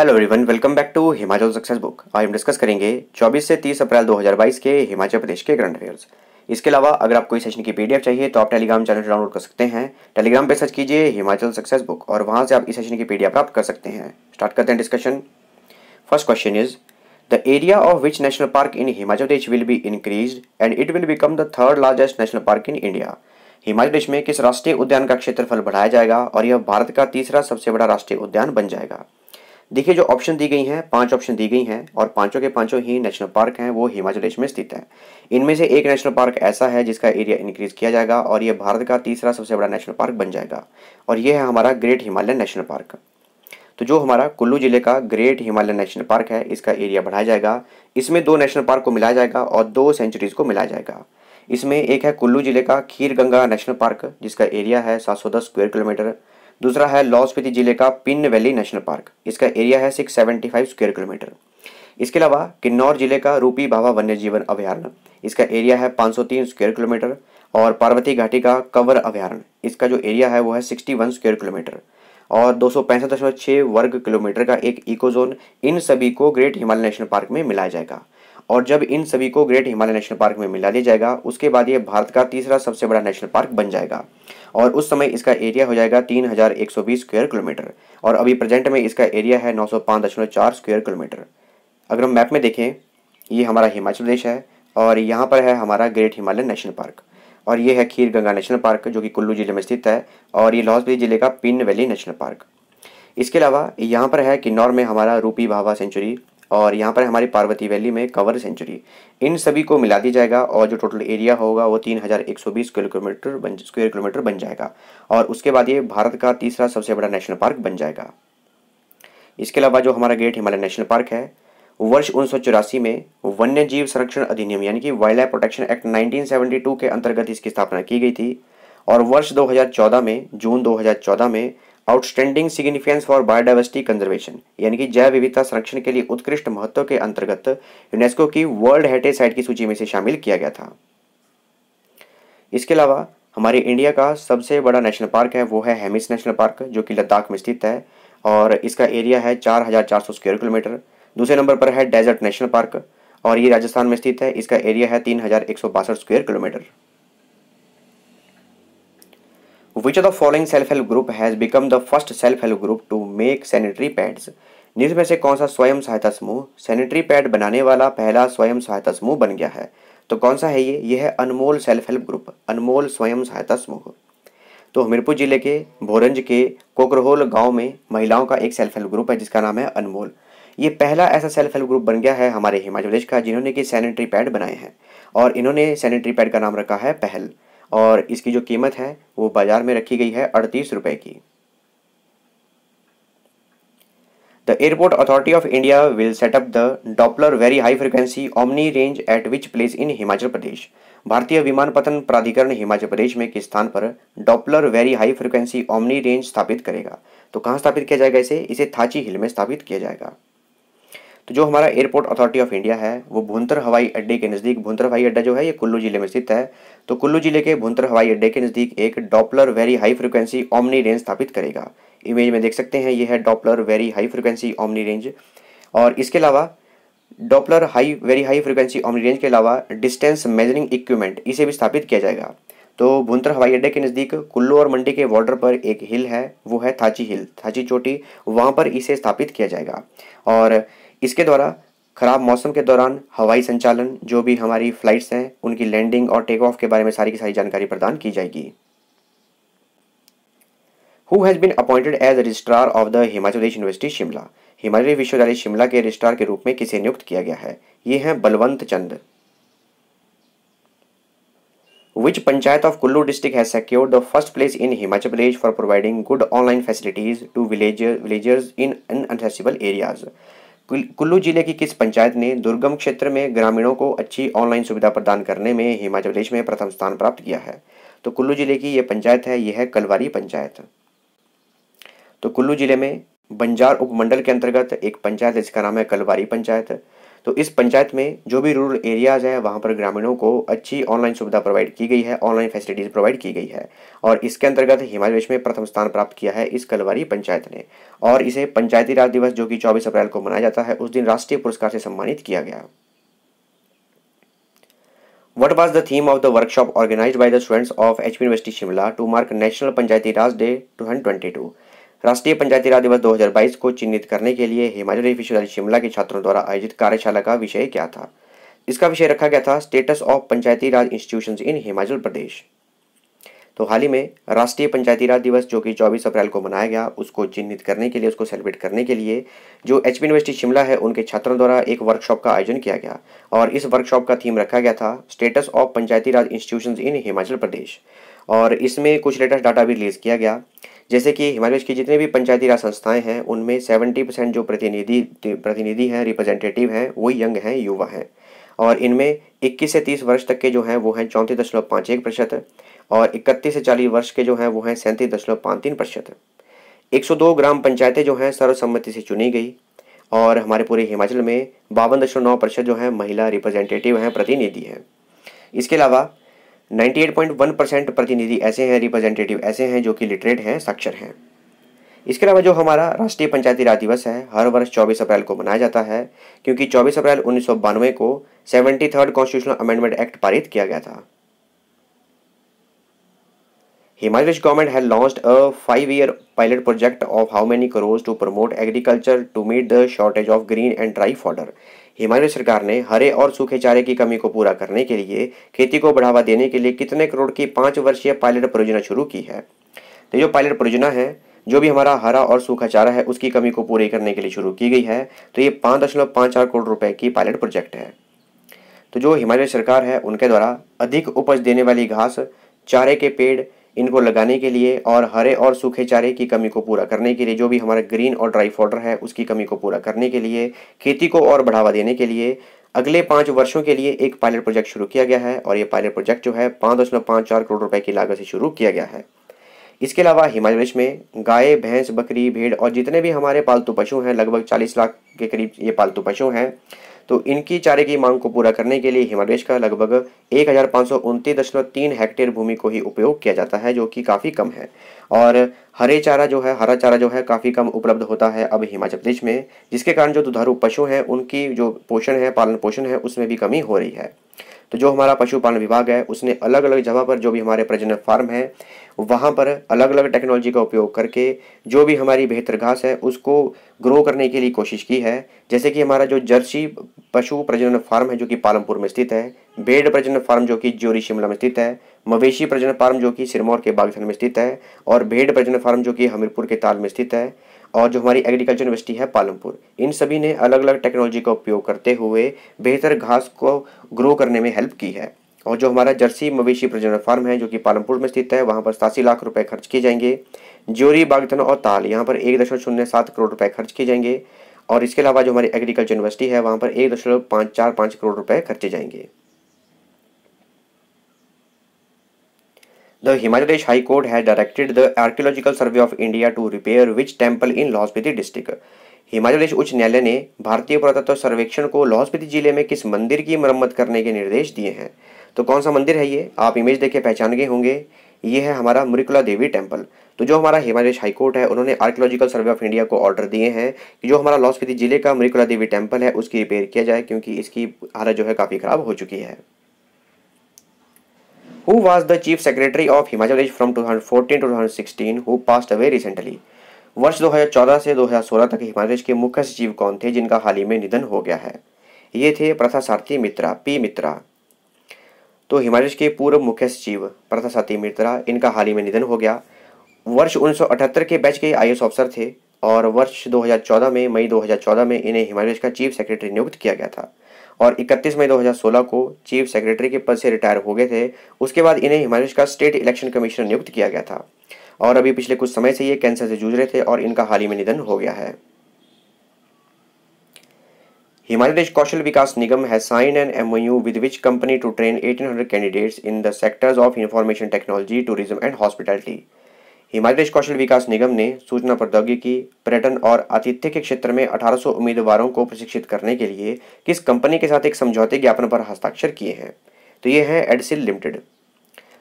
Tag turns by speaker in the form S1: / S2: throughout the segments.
S1: Hello everyone welcome back to Himachal success book आज हम discuss करेंगे 24 से 30 अप्रैल 2022 के हिमाचल प्रदेश के ग्रैंड अफेयर्स इसके अलावा अगर आपको इस सेशन की पीडीएफ चाहिए तो आप टेलीग्राम चैनल डाउनलोड कर सकते हैं टेलीग्राम पे सर्च कीजिए हिमाचल सक्सेस बुक और वहां से आप इस सेशन की पीडीएफ प्राप्त कर सकते हैं स्टार्ट करते हैं discussion first question is the area of which national park in Himachal Pradesh will be increase and it will become the third largest national park in India Himachal Pradesh में किस राष्ट्रीय उद्यान का क्षेत्रफल बढ़ाया जाएगा और यह भारत का तीसरा सबसे बड़ा राष्ट्रीय उद्यान बन जाएगा देखिए जो ऑप्शन दी गई हैं पांच ऑप्शन दी गई हैं और पांचों के पांचों ही नेशनल पार्क हैं वो हिमाचल प्रदेश में स्थित है इनमें से एक नेशनल पार्क ऐसा है जिसका एरिया इंक्रीज किया जाएगा और ये भारत का तीसरा सबसे बड़ा नेशनल पार्क बन जाएगा और ये है हमारा ग्रेट हिमालयन नेशनल पार्क तो जो हमारा कुल्लू जिले का ग्रेट हिमालयन नेशनल पार्क है इसका एरिया बढ़ाया जाएगा इसमें दो नेशनल पार्क को मिलाया जाएगा और दो सेंचुरीज को मिलाया जाएगा इसमें एक है कुल्लू जिले का खीर गंगा नेशनल पार्क जिसका एरिया है दस स्क्वायर किलोमीटर दूसरा है लाहौल स्पीति जिले का पिन वैली नेशनल पार्क इसका एरिया है six seventy five square kilometre इसके अलावा किन्नौर जिले का रूपी भाभा वन्य जीवन अभ्यारण्य इसका एरिया है पाँच सौ तीन स्क्वेयर किलोमीटर और पार्वती घाटी का कवर अभ्यारण्य इसका जो एरिया है वो है सिक्सटी वन स्क्वेयर किलोमीटर और दो सौ पैंसठ दशमलव छः वर्ग किलोमीटर का एक इको जोन इन सभी को ग्रेट हिमालय नेशनल पार्क में मिलाया जाएगा और जब इन सभी को ग्रेट हिमालय नेशनल पार्क में मिला दिया जाएगा उसके बाद ये भारत का तीसरा सबसे बड़ा नेशनल पार्क बन जाएगा और उस समय इसका एरिया हो जाएगा 3120 स्क्वायर किलोमीटर और अभी प्रेजेंट में इसका एरिया है 905.4 स्क्वायर किलोमीटर अगर हम मैप में देखें ये हमारा हिमाचल प्रदेश है और यहाँ पर है हमारा ग्रेट हिमालयन नेशनल पार्क और ये है खीर गंगा नेशनल पार्क जो कि कुल्लू जिले में स्थित है और ये लाहौल जिले का पिन वैली नेशनल पार्क इसके अलावा यहाँ पर है किन्नौर में हमारा रूपी भाभा सेंचुरी और यहाँ पर हमारी पार्वती वैली में कवर सेंचुरी इन सभी को मिला दिया जाएगा और जो टोटल एरिया होगा वो तीन हज़ार एक सौ बीस किलोमीटर बन स्क्वायर किलोमीटर बन जाएगा और उसके बाद ये भारत का तीसरा सबसे बड़ा नेशनल पार्क बन जाएगा इसके अलावा जो हमारा ग्रेट हिमालय नेशनल पार्क है वर्ष उन्नीस में वन्य जीव संरक्षण अधिनियम यानी कि wildlife protection act two के अंतर्गत इसकी स्थापना की गई थी और वर्ष चौदह में जून चौदह में outstanding significance for biodiversity conservation यानी कि जैव विविधता संरक्षण के लिए उत्कृष्ट महत्व के अंतर्गत यूनेस्को की वर्ल्ड हेरिटेज साइट की सूची में से शामिल किया गया था इसके अलावा हमारे इंडिया का सबसे बड़ा नेशनल पार्क है वो है हेमिस नेशनल पार्क जो कि लद्दाख में स्थित है और इसका एरिया है चार हज़ार चार सौ स्क्वेयर किलोमीटर दूसरे नंबर पर है डेजर्ट नेशनल पार्क और ये राजस्थान में स्थित है इसका एरिया है तीन हज़ार एक सौ बासठ square kilometre which of the following self help group has become the first self help group to make sanitary pads जिसमें से कौन सा स्वयं सहायता समूह सैनिटरी पैड बनाने वाला पहला स्वयं सहायता समूह बन गया है तो कौन सा है ये ये है Anmol self help group Anmol स्वयं सहायता समूह तो हमीरपुर जिले के भोरंज के कोकरहोल गांव में महिलाओं का एक सेल्फ हेल्प ग्रुप है जिसका नाम है अनमोल ये पहला ऐसा सेल्फ हेल्प ग्रुप बन गया है हमारे हिमाचल प्रदेश का जिन्होंने कि सैनिटरी पैड बनाए हैं और इन्होंने सैनिटरी पैड का नाम रखा है पहल और इसकी जो कीमत है वो बाज़ार में रखी गई है अड़तीस रुपए की the airport authority of India will set up the Doppler very high frequency omni range at which place in Himachal Pradesh भारतीय विमानपतन प्राधिकरण हिमाचल प्रदेश में किस स्थान पर Doppler very high frequency omni range स्थापित करेगा तो कहाँ स्थापित किया जाएगा इसे इसे थाची हिल में स्थापित किया जाएगा तो जो हमारा एयरपोर्ट अथॉरिटी ऑफ इंडिया है वो भुंतर हवाई अड्डे के नज़दीक भुंतर हवाई अड्डा जो है ये कुल्लू जिले में स्थित है तो कुल्लू जिले के भुंतर हवाई अड्डे के नज़दीक एक Doppler very high frequency omni range स्थापित करेगा इमेज में देख सकते हैं यह है Doppler very high frequency omni range और इसके अलावा Doppler high very high frequency omni range के अलावा डिस्टेंस मेजरिंग इक्विपमेंट इसे भी स्थापित किया जाएगा तो भुंतर हवाई अड्डे के नज़दीक कुल्लू और मंडी के बॉर्डर पर एक हिल है वो है थाची हिल थाची चोटी वहाँ पर इसे स्थापित किया जाएगा और इसके द्वारा खराब मौसम के दौरान हवाई संचालन जो भी हमारी फ़्लाइट्स हैं उनकी लैंडिंग और टेक ऑफ के बारे में सारी की सारी जानकारी प्रदान की जाएगी who has been appointed as registrar of the Himachal Pradesh university Shimla Himachal विश्वविद्यालय शिमला के रजिस्ट्रार के रूप में किसे नियुक्त किया गया है ये हैं Balwant Chand which panchayat of Kullu district has secured the first place in Himachal Pradesh for providing good online facilities to village villagers in inaccessible areas Kullu जिले की किस पंचायत ने दुर्गम क्षेत्र में ग्रामीणों को अच्छी ऑनलाइन सुविधा प्रदान करने में हिमाचल प्रदेश में प्रथम स्थान प्राप्त किया है तो कुल्लू जिले की यह पंचायत है यह है कलवारी पंचायत तो कुल्लू जिले में बंजार उपमंडल के अंतर्गत एक पंचायत है जिसका नाम है कलवारी पंचायत तो इस पंचायत में जो भी रूरल एरियाज़ हैं वहाँ पर ग्रामीणों को अच्छी ऑनलाइन सुविधा प्रोवाइड की गई है ऑनलाइन फैसिलिटीज़ प्रोवाइड की गई है और इसके अंतर्गत हिमाचल प्रदेश में प्रथम स्थान प्राप्त किया है इस कलवारी पंचायत ने और इसे पंचायती राज दिवस जो कि चौबीस अप्रैल को मनाया जाता है उस दिन राष्ट्रीय पुरस्कार से सम्मानित किया गया What was the theme of the workshop organized by the students of HP University Shimla to mark National Panchayati Raj Day 2022? राष्ट्रीय पंचायती राज दिवस 2022 को चिन्हित करने के लिए हिमाचल विश्वविद्यालय शिमला के छात्रों द्वारा आयोजित कार्यशाला का विषय क्या था इसका विषय रखा गया था status of Panchayati Raj institution in Himachal Pradesh तो हाल ही में राष्ट्रीय पंचायती राज दिवस जो कि 24 अप्रैल को मनाया गया उसको चिन्हित करने के लिए उसको सेलिब्रेट करने के लिए जो एच यूनिवर्सिटी शिमला है उनके छात्रों द्वारा एक वर्कशॉप का आयोजन किया गया और इस वर्कशॉप का थीम रखा गया था status of Panchayati Raj institution in Himachal Pradesh और इसमें कुछ लेटेस्ट डाटा भी रिलीज़ किया गया जैसे कि हमारे देश की जितनी भी पंचायती राज संस्थाएं हैं उनमें सेवेंटी परसेंट जो प्रतिनिधि प्रतिनिधि हैं रिप्रेजेंटेटिव हैं वो यंग हैं युवा हैं और इनमें 21 से 30 वर्ष तक के जो हैं वो हैं चौंतीस दशमलव पाँच एक प्रतिशत और इकतीस से चालीस वर्ष के जो हैं वो हैं सैंतीस दशमलव पाँच तीन प्रतिशत एक सौ दो ग्राम पंचायतें जो हैं सर्वसम्मति से चुनी गई और हमारे पूरे हिमाचल में बावन दशमलव नौ प्रतिशत जो है महिला रिप्रेजेंटेटिव हैं प्रतिनिधि हैं इसके अलावा 98.1 प्रतिनिधि ऐसे हैं रिप्रेजेंटेटिव ऐसे हैं जो कि लिटरेट हैं साक्षर हैं इसके अलावा जो हमारा राष्ट्रीय पंचायती राज दिवस है हर वर्ष 24 अप्रैल को मनाया जाता है क्योंकि 24 अप्रैल उन्नीस को सेवेंटी कॉन्स्टिट्यूशनल अमेंडमेंट एक्ट पारित किया गया था हिमाचल प्रदेश गवर्नमेंट है launch a five year pilot project of how many crores to promote agriculture to meet the shortage of green and dry fodder Himalaya सरकार ने हरे और सूखे चारे की कमी को पूरा करने के लिए खेती को बढ़ावा देने के लिए कितने करोड़ की पाँच वर्षीय पायलट परियोजना शुरू की है तो जो पायलट परियोजना है जो भी हमारा हरा और सूखा चारा है उसकी कमी को पूरी करने के लिए शुरू की गई है तो ये पाँच दशमलव पाँच चार करोड़ रुपए की पायलट प्रोजेक्ट है तो जो हिमालय सरकार है उनके द्वारा अधिक उपज देने वाली घास चारे के पेड़ इनको लगाने के लिए और हरे और सूखे चारे की कमी को पूरा करने के लिए जो भी हमारा ग्रीन और ड्राई फोडर है उसकी कमी को पूरा करने के लिए खेती को और बढ़ावा देने के लिए अगले पाँच वर्षों के लिए एक पायलट प्रोजेक्ट शुरू किया गया है और ये पायलट प्रोजेक्ट जो है पाँच दशमलव पाँच चार करोड़ रुपए की लागत से शुरू किया गया है इसके अलावा हिमाचल प्रदेश में गाय भैंस बकरी भेड़ और जितने भी हमारे पालतू पशु हैं लगभग 40 लाख के करीब ये पालतू पशु हैं तो इनकी चारे की मांग को पूरा करने के लिए हिमालय का लगभग एक हेक्टेयर भूमि को ही उपयोग किया जाता है जो कि काफ़ी कम है और हरे चारा जो है हरा चारा जो है काफ़ी कम उपलब्ध होता है अब हिमाचल प्रदेश में जिसके कारण जो दुधारू पशु हैं उनकी जो पोषण है पालन पोषण है उसमें भी कमी हो रही है तो जो हमारा पशुपालन विभाग है उसने अलग अलग जगह पर जो भी हमारे प्रजनन फार्म है वहाँ पर अलग अलग टेक्नोलॉजी का उपयोग करके जो भी हमारी बेहतर घास है उसको ग्रो करने के लिए कोशिश की है जैसे कि हमारा जो जर्सी पशु प्रजनन फार्म है जो कि पालमपुर में स्थित है बेड प्रजनन फार्म जो कि जोरी शिमला में स्थित है मवेशी प्रजनन फार्म जो कि सिरमौर के बागथन में स्थित है और भेड़ प्रजनन फार्म जो कि हमीरपुर के ताल में स्थित है और जो हमारी एग्रीकल्चर यूनिवर्सिटी है पालमपुर इन सभी ने अलग अलग टेक्नोलॉजी का उपयोग करते हुए बेहतर घास को ग्रो करने में हेल्प की है और जो हमारा जर्सी मवेशी प्रजनन फार्म है जो कि पालमपुर में स्थित है वहाँ पर सतासी लाख रुपए खर्च किए जाएंगे ज्योरी बागथन और ताल यहाँ पर एक दशमलव शून्य सात करोड़ रुपए खर्च किए जाएंगे और इसके अलावा जो हमारी एग्रीकल्चर यूनिवर्सिटी है वहाँ पर एक दशमलव पाँच चार पाँच करोड़ रुपए खर्चे जाएंगे The Himachal Pradesh High Court has directed the Archaeological Survey of India to repair which temple in Lahaul Spiti district Himachal Pradesh उच्च न्यायालय ने भारतीय पुरातत्व सर्वेक्षण को लाहौल स्पीति जिले में किस मंदिर की मरम्मत करने के निर्देश दिए हैं तो कौन सा मंदिर है ये आप इमेज देख के पहचान गए होंगे ये है हमारा मुरिकुला देवी टेम्पल तो जो हमारा हिमाचल प्रदेश हाईकोर्ट है उन्होंने आर्कोलॉजिकल सर्वे ऑफ इंडिया को ऑर्डर दिए हैं कि जो हमारा लाहौल स्पीति जिले का मुरिकुला देवी टेम्पल है उसकी रिपेयर किया जाए क्योंकि इसकी हालत जो है काफ़ी ख़राब हो चुकी है who was the chief secretary of Himachal Pradesh from 2014 to 2016 who passed away recently वर्ष 2014 से 2016 तक हिमाचल प्रदेश के मुख्य सचिव कौन थे जिनका हाल ही में निधन हो गया है ये थे प्रथा सारथी मित्रा पी मित्रा तो हिमाचल प्रदेश के पूर्व मुख्य सचिव प्रथा सारथी मित्रा इनका हाल ही में निधन हो गया वर्ष 1978 के बैच के आई अफसर थे और वर्ष 2014 में मई 2014 में इन्हें हिमाचल प्रदेश का चीफ सेक्रेटरी नियुक्त किया गया था और 31 मई 2016 को चीफ सेक्रेटरी के पद से रिटायर हो गए थे उसके बाद इन्हें हिमाचल का स्टेट इलेक्शन कमीशनर नियुक्त किया गया था और अभी पिछले कुछ समय से ये कैंसर से जूझ रहे थे और इनका हाल ही में निधन हो गया है हिमाचल प्रदेश कौशल विकास निगम है sign an M U with which company to train eighteen candidates in the sectors of information technology tourism and hospitality Himachal Kaushal Vikas Nigam ने सूचना प्रौद्योगिकी पर्यटन और आतिथ्य के क्षेत्र में 1800 उम्मीदवारों को प्रशिक्षित करने के लिए किस कंपनी के साथ एक समझौते ज्ञापन पर हस्ताक्षर किए हैं तो ये है एडसिल लिमिटेड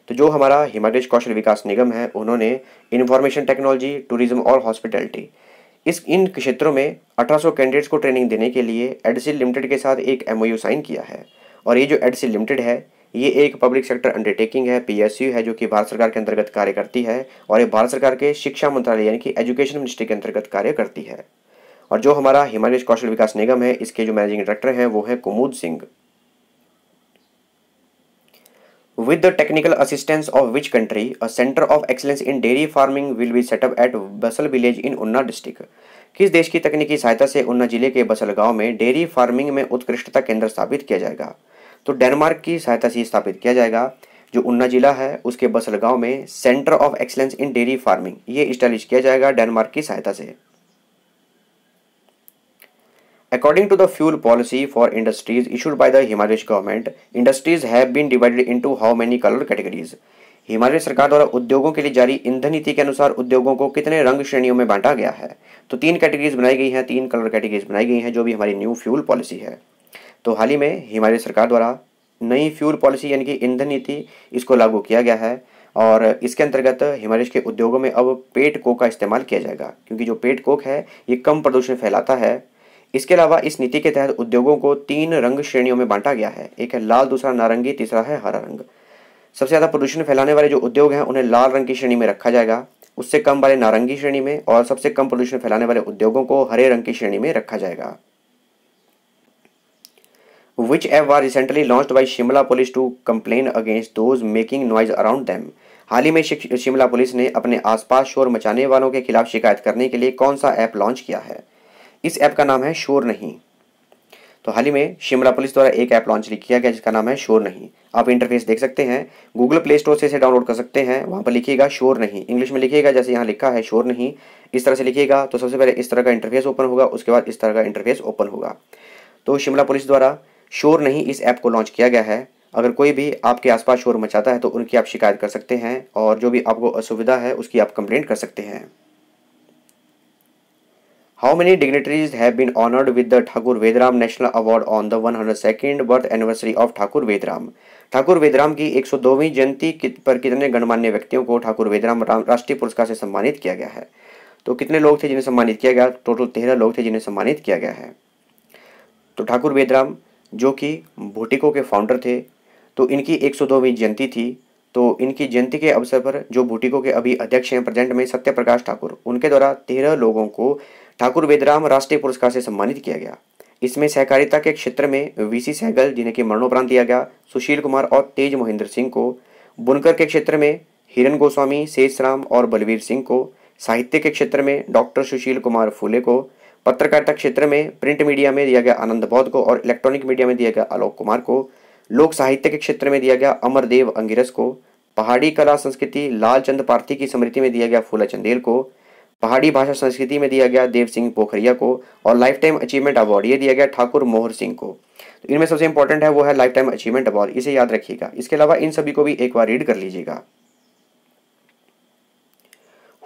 S1: तो जो हमारा हिमाचल कौशल विकास निगम है उन्होंने इन्फॉर्मेशन टेक्नोलॉजी टूरिज्म और हॉस्पिटैलिटी इस इन क्षेत्रों में 1800 कैंडिडेट्स को ट्रेनिंग देने के लिए एडसिल लिमिटेड के साथ एक एमओयू साइन किया है और ये जो एडसिल लिमिटेड है ये एक पब्लिक सेक्टर अंडरटेकिंग है पीएसयू है जो कि भारत सरकार के अंतर्गत कार्य करती है और ये भारत सरकार के शिक्षा मंत्रालय यानी कि एजुकेशन मिनिस्ट्री के अंतर्गत कार्य करती है और जो हमारा हिमालय कौशल विकास निगम है इसके जो मैनेजिंग डायरेक्टर हैं वो है Kumud Singh with the technical assistance of which country a centre of excellence in dairy farming will be set up at Basal village in Una district किस देश की तकनीकी सहायता से उन्ना जिले के बसल गांव में डेयरी फार्मिंग में उत्कृष्टता केंद्र स्थापित किया जाएगा तो डेनमार्क की सहायता से स्थापित किया जाएगा जो उन्ना जिला है उसके बसलगांव में centre of excellence in dairy farming ये स्टैब्लिश किया जाएगा डेनमार्क की सहायता से according to the fuel policy for industries issued by the Himalaya government industries have been divided into how many colour categories Himalaya सरकार द्वारा उद्योगों के लिए जारी ईंधन नीति के अनुसार उद्योगों को कितने रंग श्रेणियों में बांटा गया है तो तीन कैटेगरीज बनाई गई हैं तीन कलर कैटेगरीज बनाई गई हैं जो भी हमारी न्यू फ्यूल पॉलिसी है तो हाल ही में हिमाचल सरकार द्वारा नई फ्यूल पॉलिसी यानी कि ईंधन नीति इसको लागू किया गया है और इसके अंतर्गत हिमालय के उद्योगों में अब पेट कोक का इस्तेमाल किया जाएगा क्योंकि जो पेट कोक है ये कम प्रदूषण फैलाता है इसके अलावा इस नीति के तहत उद्योगों को तीन रंग श्रेणियों में बांटा गया है एक है लाल दूसरा नारंगी तीसरा है हरा रंग सबसे ज़्यादा प्रदूषण फैलाने वाले जो उद्योग हैं उन्हें लाल रंग की श्रेणी में रखा जाएगा उससे कम वाले नारंगी श्रेणी में और सबसे कम प्रदूषण फैलाने वाले उद्योगों को हरे रंग की श्रेणी में रखा जाएगा which app was recently launch by Shimla police to complain against those making noise around them हाल ही में शिमला पुलिस ने अपने आसपास शोर मचाने वालों के खिलाफ शिकायत करने के लिए कौन सा ऐप लॉन्च किया है इस ऐप का नाम है शोर नहीं तो हाल ही में शिमला पुलिस द्वारा एक ऐप लॉन्च किया गया जिसका नाम है शोर नहीं आप इंटरफेस देख सकते हैं गूगल प्ले स्टोर से इसे डाउनलोड कर सकते हैं वहाँ पर लिखिएगा शोर नहीं इंग्लिश में लिखिएगा जैसे यहाँ लिखा है शोर नहीं इस तरह से लिखिएगा तो सबसे पहले इस तरह का इंटरफेस ओपन होगा उसके बाद इस तरह का इंटरफेस ओपन होगा तो शिमला पुलिस द्वारा शोर नहीं इस ऐप को लॉन्च किया गया है अगर कोई भी आपके आसपास शोर मचाता है तो उनकी आप शिकायत कर सकते हैं और जो भी आपको असुविधा है उसकी आप कंप्लेंट कर सकते हैं how many dignitaries have been honoured with the Thakur Vedram national award on the one hundred second birth anniversary of Thakur Vedram Thakur Vedram की एक सौ दोवीं जयंती पर कितने गणमान्य व्यक्तियों को ठाकुर वेदराम राष्ट्रीय पुरस्कार से सम्मानित किया गया है तो कितने लोग थे जिन्हें सम्मानित किया गया टोटल तेरह लोग थे जिन्हें सम्मानित किया गया है तो ठाकुर वेदराम जो कि भूटिको के फाउंडर थे तो इनकी 102वीं जयंती थी तो इनकी जयंती के अवसर पर जो भूटिको के अभी अध्यक्ष हैं प्रेजेंट में सत्य प्रकाश ठाकुर उनके द्वारा तेरह लोगों को ठाकुर वेदराम राष्ट्रीय पुरस्कार से सम्मानित किया गया इसमें सहकारिता के क्षेत्र में वीसी सहगल जिन्हें के मरणोपरांत दिया गया सुशील कुमार और तेज मोहिंद्र सिंह को बुनकर के क्षेत्र में हिरन गोस्वामी शेष और बलवीर सिंह को साहित्य के क्षेत्र में डॉक्टर सुशील कुमार फूले को पत्रकारिता क्षेत्र में प्रिंट मीडिया में दिया गया आनंद बौद्ध को और इलेक्ट्रॉनिक मीडिया में दिया गया आलोक कुमार को लोक साहित्य के क्षेत्र में दिया गया अमरदेव अंगिरस को पहाड़ी कला संस्कृति लालचंद पार्थी की स्मृति में दिया गया फूला चंदेल को पहाड़ी भाषा संस्कृति में दिया गया देव सिंह पोखरिया को और लाइफ टाइम अचीवमेंट अवार्ड ये दिया गया ठाकुर मोहर सिंह को तो इनमें सबसे इंपॉर्टेंट है वो है लाइफ टाइम अचीवमेंट अवार्ड इसे याद रखिएगा इसके अलावा इन सभी को भी एक बार रीड कर लीजिएगा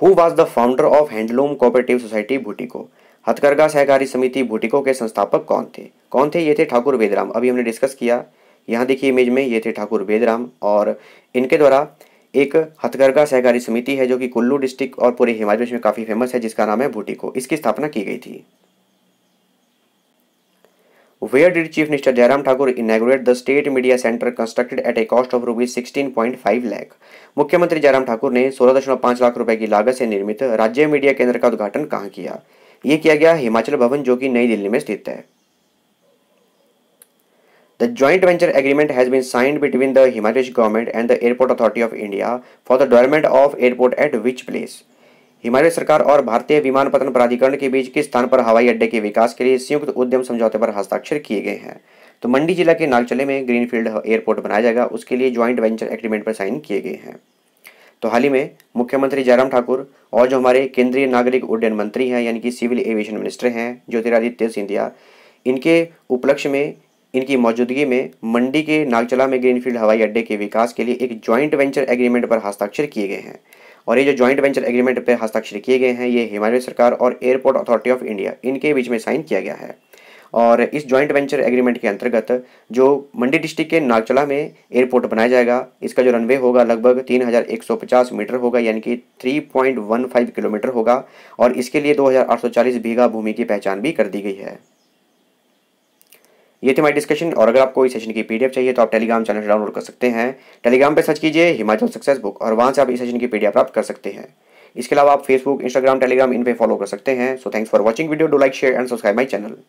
S1: who was the founder of handloom cooperative society Bhuti को हथकरघा सहकारी समिति भुटिको के संस्थापक कौन थे कौन थे ये थे ठाकुर वेदराम अभी हमने डिस्कस किया यहाँ देखिए इमेज में ये थे ठाकुर वेदराम और इनके द्वारा एक हथकरघा सहकारी समिति है जो कि कुल्लू डिस्ट्रिक्ट और पूरे हिमाचल प्रदेश में काफ़ी फेमस है जिसका नाम है भुटिको इसकी स्थापना की गई थी where did chief minister Jairam Thakur inaugurate the state media centre constructed at a cost of rupees sixteen point five lakh मुख्यमंत्री जयराम ठाकुर ने सोलह दशमलव पांच लाख रुपए की लागत से निर्मित राज्य मीडिया केंद्र का उद्घाटन कहाँ किया ये किया गया हिमाचल भवन जो कि नई दिल्ली में स्थित है the joint venture agreement has been between the the Himachal government and the airport authority of India for the development of airport at which place Himalaya सरकार और भारतीय विमानपतन प्राधिकरण के बीच किस स्थान पर हवाई अड्डे के विकास के लिए संयुक्त उद्यम समझौते पर हस्ताक्षर किए गए हैं तो मंडी जिला के नागचले में ग्रीनफील्ड एयरपोर्ट बनाया जाएगा उसके लिए ज्वाइंट वेंचर एग्रीमेंट पर साइन किए गए हैं तो हाल ही में मुख्यमंत्री जयराम ठाकुर और जो हमारे केंद्रीय नागरिक उड्डयन मंत्री हैं यानी कि सिविल एविएशन मिनिस्टर हैं ज्योतिरादित्य सिंधिया इनके उपलक्ष्य में इनकी मौजूदगी में मंडी के नागचला में ग्रीनफील्ड हवाई अड्डे के विकास के लिए एक ज्वाइंट वेंचर एग्रीमेंट पर हस्ताक्षर किए गए हैं और ये जो ज्वाइंट वेंचर एग्रीमेंट पर हस्ताक्षर किए गए हैं ये हिमालय सरकार और एयरपोर्ट अथॉरिटी ऑफ इंडिया इनके बीच में साइन किया गया है और इस जॉइंट वेंचर एग्रीमेंट के अंतर्गत जो मंडी डिस्ट्रिक्ट के नागचला में एयरपोर्ट बनाया जाएगा इसका जो रनवे होगा लगभग 3150 मीटर होगा यानी कि 3.15 किलोमीटर होगा और इसके लिए 2840 बीघा भूमि की पहचान भी कर दी गई है ये थी हमारी डिस्कशन और अगर आपको इस सेशन की पीडीएफ चाहिए तो आप टेलीग्राम चैनल डाउनलोड कर सकते हैं टेलीग्राम पर सर्च कीजिए हिमाचल सक्सेस बुक और वहाँ से आप इस सेशन की पीडीएफ प्राप्त कर सकते हैं इसके अलावा आप फेसबुक इंस्टाग्राम टेलीग्राम इन पर फॉलो कर सकते हैं so thanks for watching video do like share and subscribe my channel